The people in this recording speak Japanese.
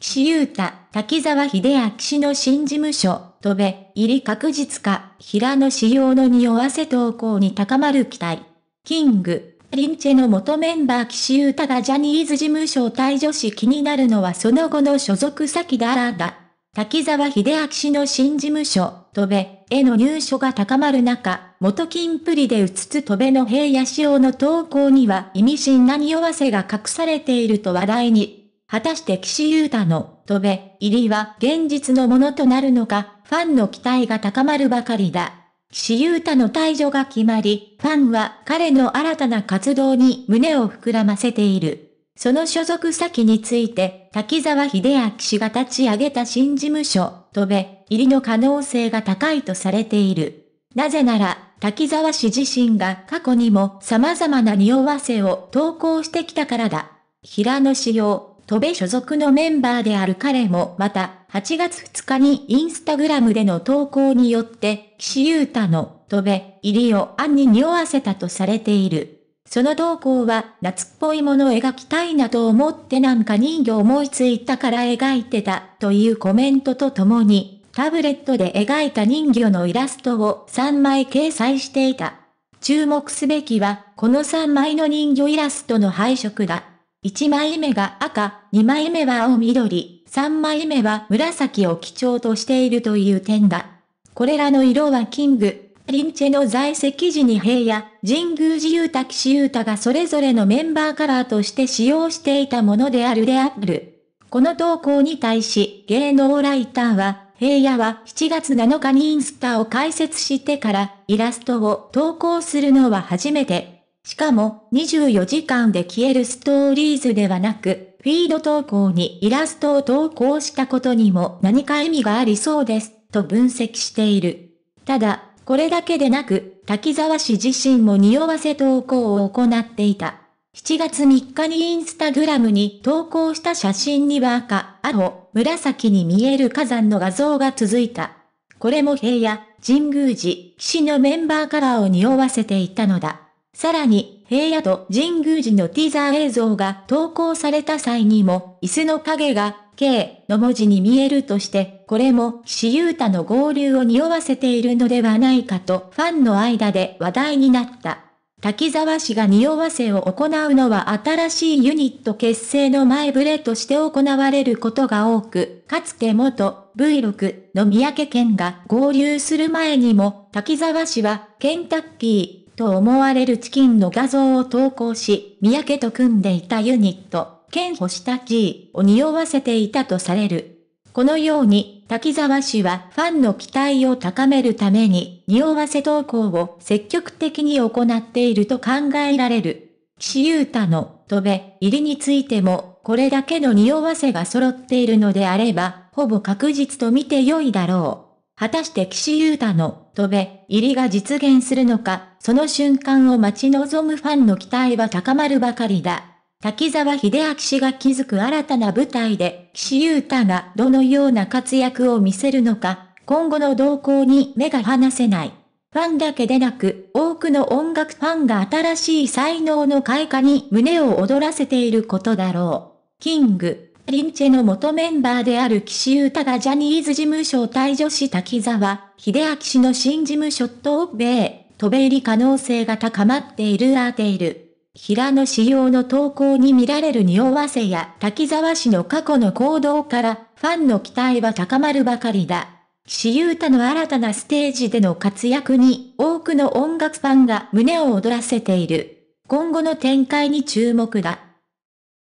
岸優太、滝沢秀明氏の新事務所、戸部、入り確実か、平野仕様の匂わせ投稿に高まる期待。キング、リンチェの元メンバー岸優太がジャニーズ事務所を退場し気になるのはその後の所属先だらだ。滝沢秀明氏の新事務所、戸部への入所が高まる中、元金プリでうつつ戸部の平野仕様の投稿には意味深な匂わせが隠されていると話題に。果たして岸優太の飛べ入りは現実のものとなるのか、ファンの期待が高まるばかりだ。岸優太の退場が決まり、ファンは彼の新たな活動に胸を膨らませている。その所属先について、滝沢秀明氏が立ち上げた新事務所、飛べ、入りの可能性が高いとされている。なぜなら、滝沢氏自身が過去にも様々な匂わせを投稿してきたからだ。平野紫耀、戸部所属のメンバーである彼もまた、8月2日にインスタグラムでの投稿によって、岸優太の戸部入りを案に匂わせたとされている。その投稿は夏っぽいものを描きたいなと思ってなんか人魚思いついたから描いてたというコメントとともに、タブレットで描いた人魚のイラストを3枚掲載していた。注目すべきは、この3枚の人魚イラストの配色だ。1枚目が赤、2枚目は青緑、3枚目は紫を基調としているという点だ。これらの色はキング、リンチェの在籍時に平野、神宮寺雄太岸雄太がそれぞれのメンバーカラーとして使用していたものであるである。この投稿に対し芸能ライターは、平野は7月7日にインスタを開設してからイラストを投稿するのは初めてしかも、24時間で消えるストーリーズではなく、フィード投稿にイラストを投稿したことにも何か意味がありそうです、と分析している。ただ、これだけでなく、滝沢氏自身も匂わせ投稿を行っていた。7月3日にインスタグラムに投稿した写真には赤、青、紫に見える火山の画像が続いた。これも平野、神宮寺、騎士のメンバーカラーを匂わせていたのだ。さらに、平野と神宮寺のティザー映像が投稿された際にも、椅子の影が、K の文字に見えるとして、これも岸優太の合流を匂わせているのではないかとファンの間で話題になった。滝沢氏が匂わせを行うのは新しいユニット結成の前触れとして行われることが多く、かつて元 V6 の三宅健が合流する前にも、滝沢氏はケンタッキー、と思われるチキンの画像を投稿し、三宅と組んでいたユニット、剣した G を匂わせていたとされる。このように、滝沢氏はファンの期待を高めるために、匂わせ投稿を積極的に行っていると考えられる。岸優太の、飛べ、入りについても、これだけの匂わせが揃っているのであれば、ほぼ確実と見て良いだろう。果たして岸優太の飛べ入りが実現するのか、その瞬間を待ち望むファンの期待は高まるばかりだ。滝沢秀明氏が築く新たな舞台で、岸優太がどのような活躍を見せるのか、今後の動向に目が離せない。ファンだけでなく、多くの音楽ファンが新しい才能の開花に胸を躍らせていることだろう。キングリンチェの元メンバーである岸優太がジャニーズ事務所を退場し滝沢、秀明氏の新事務所と米、飛べ入り可能性が高まっているアーテイル。平野仕様の投稿に見られる匂わせや滝沢氏の過去の行動からファンの期待は高まるばかりだ。岸優太の新たなステージでの活躍に多くの音楽ファンが胸を躍らせている。今後の展開に注目だ。